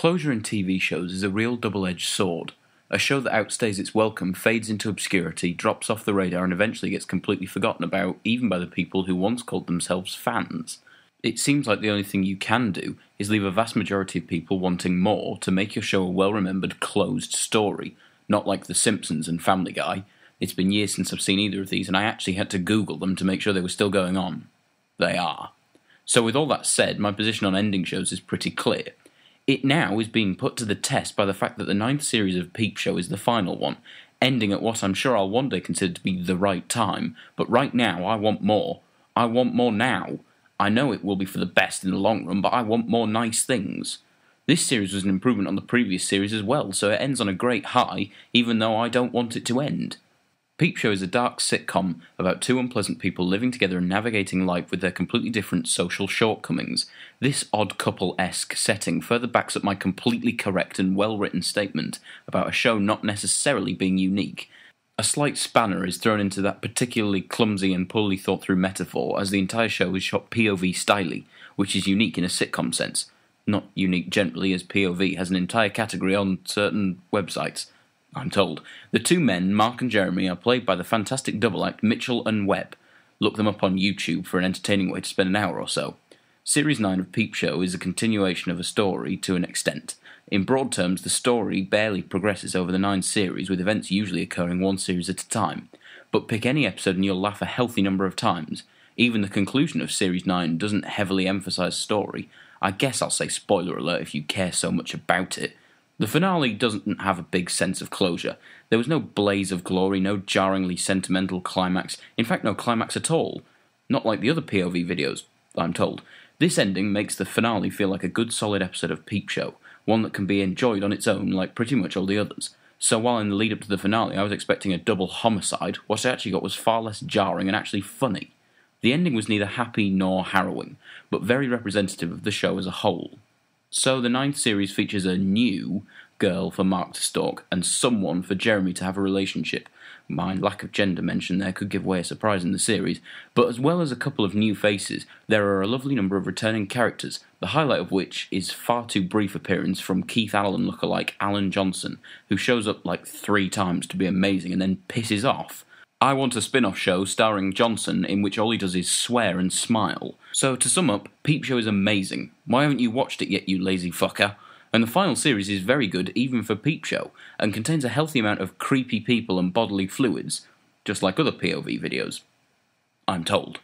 Closure in TV shows is a real double edged sword. A show that outstays its welcome fades into obscurity, drops off the radar, and eventually gets completely forgotten about, even by the people who once called themselves fans. It seems like the only thing you can do is leave a vast majority of people wanting more to make your show a well remembered, closed story, not like The Simpsons and Family Guy. It's been years since I've seen either of these, and I actually had to Google them to make sure they were still going on. They are. So, with all that said, my position on ending shows is pretty clear. It now is being put to the test by the fact that the ninth series of Peep Show is the final one, ending at what I'm sure I'll one day consider to be the right time, but right now I want more. I want more now. I know it will be for the best in the long run, but I want more nice things. This series was an improvement on the previous series as well, so it ends on a great high, even though I don't want it to end. Peep Show is a dark sitcom about two unpleasant people living together and navigating life with their completely different social shortcomings. This odd couple esque setting further backs up my completely correct and well written statement about a show not necessarily being unique. A slight spanner is thrown into that particularly clumsy and poorly thought through metaphor, as the entire show is shot POV styly, which is unique in a sitcom sense. Not unique generally, as POV has an entire category on certain websites. I'm told. The two men, Mark and Jeremy, are played by the fantastic double act Mitchell and Webb. Look them up on YouTube for an entertaining way to spend an hour or so. Series 9 of Peep Show is a continuation of a story to an extent. In broad terms, the story barely progresses over the nine series, with events usually occurring one series at a time. But pick any episode and you'll laugh a healthy number of times. Even the conclusion of Series 9 doesn't heavily emphasise story. I guess I'll say spoiler alert if you care so much about it. The finale doesn't have a big sense of closure. There was no blaze of glory, no jarringly sentimental climax, in fact, no climax at all. Not like the other POV videos, I'm told. This ending makes the finale feel like a good solid episode of Peep Show, one that can be enjoyed on its own like pretty much all the others. So while in the lead up to the finale I was expecting a double homicide, what I actually got was far less jarring and actually funny. The ending was neither happy nor harrowing, but very representative of the show as a whole. So the ninth series features a new girl for Mark to stalk and someone for Jeremy to have a relationship. My lack of gender mention there could give away a surprise in the series, but as well as a couple of new faces, there are a lovely number of returning characters, the highlight of which is far too brief appearance from Keith Allen lookalike Alan Johnson, who shows up like three times to be amazing and then pisses off. I want a spin off show starring Johnson in which all he does is swear and smile. So, to sum up, Peep Show is amazing. Why haven't you watched it yet, you lazy fucker? And the final series is very good, even for Peep Show, and contains a healthy amount of creepy people and bodily fluids, just like other POV videos. I'm told.